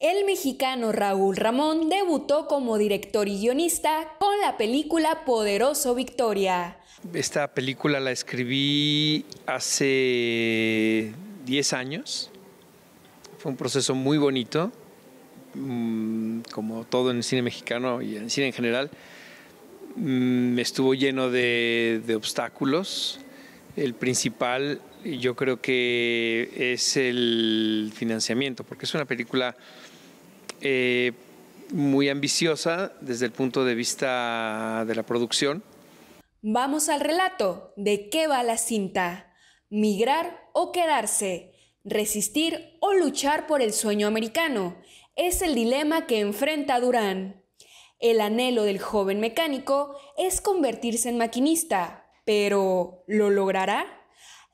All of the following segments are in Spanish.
El mexicano Raúl Ramón debutó como director y guionista con la película Poderoso Victoria. Esta película la escribí hace 10 años. Fue un proceso muy bonito, mm, como todo en el cine mexicano y en el cine en general. Mm, estuvo lleno de, de obstáculos. El principal yo creo que es el financiamiento, porque es una película eh, muy ambiciosa desde el punto de vista de la producción. Vamos al relato. ¿De qué va la cinta? Migrar o quedarse. Resistir o luchar por el sueño americano. Es el dilema que enfrenta Durán. El anhelo del joven mecánico es convertirse en maquinista, pero ¿lo logrará?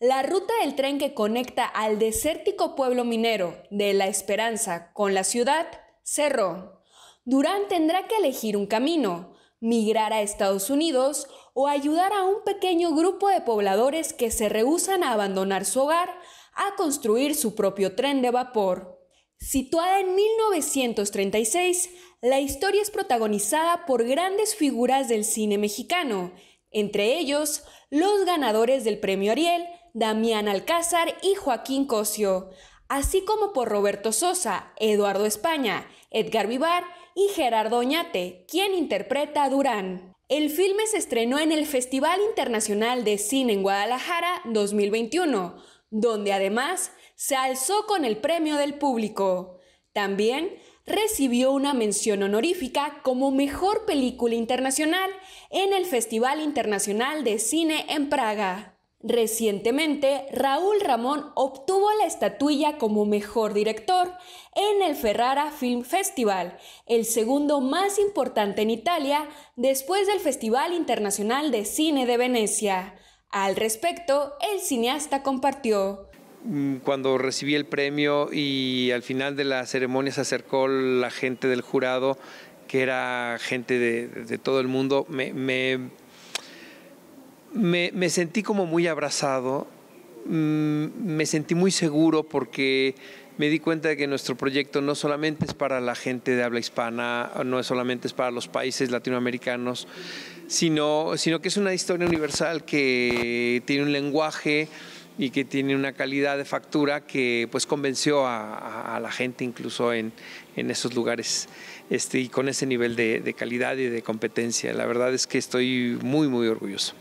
La ruta del tren que conecta al desértico pueblo minero de La Esperanza con la ciudad Cerro, Durán tendrá que elegir un camino, migrar a Estados Unidos o ayudar a un pequeño grupo de pobladores que se rehúsan a abandonar su hogar a construir su propio tren de vapor. Situada en 1936, la historia es protagonizada por grandes figuras del cine mexicano, entre ellos los ganadores del Premio Ariel, Damián Alcázar y Joaquín Cosio, así como por Roberto Sosa, Eduardo España, Edgar Vivar y Gerardo Oñate, quien interpreta a Durán. El filme se estrenó en el Festival Internacional de Cine en Guadalajara 2021, donde además se alzó con el premio del público. También recibió una mención honorífica como Mejor Película Internacional en el Festival Internacional de Cine en Praga. Recientemente, Raúl Ramón obtuvo la estatuilla como mejor director en el Ferrara Film Festival, el segundo más importante en Italia después del Festival Internacional de Cine de Venecia. Al respecto, el cineasta compartió. Mm, cuando recibí el premio y al final de la ceremonia se acercó la gente del jurado, que era gente de, todo el mundo, me me, sentí como muy abrazado, mm, me sentí muy seguro porque me di cuenta de que nuestro proyecto no solamente es para la gente de habla hispana, no solamente es para los países latinoamericanos, sino, sino que es una historia universal que tiene un lenguaje y que tiene una calidad de factura que pues convenció a, la gente incluso en, en esos lugares este, y con ese nivel de calidad y de competencia. La verdad es que estoy muy, muy orgulloso.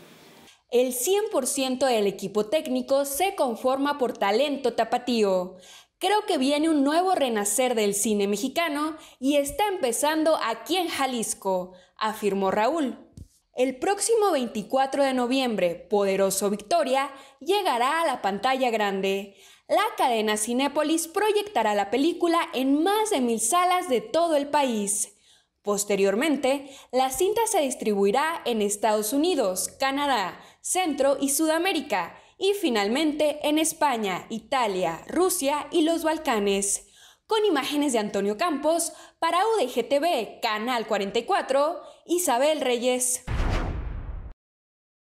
El 100% del equipo técnico se conforma por talento tapatío. Creo que viene un nuevo renacer del cine mexicano y está empezando aquí en Jalisco, afirmó Raúl. El próximo 24 de noviembre, Poderoso Victoria llegará a la pantalla grande. La cadena Cinépolis proyectará la película en más de mil salas de todo el país. Posteriormente, la cinta se distribuirá en Estados Unidos, Canadá, Centro y Sudamérica, y finalmente en España, Italia, Rusia y los Balcanes. Con imágenes de Antonio Campos, para UDGTV, Canal 44, Isabel Reyes.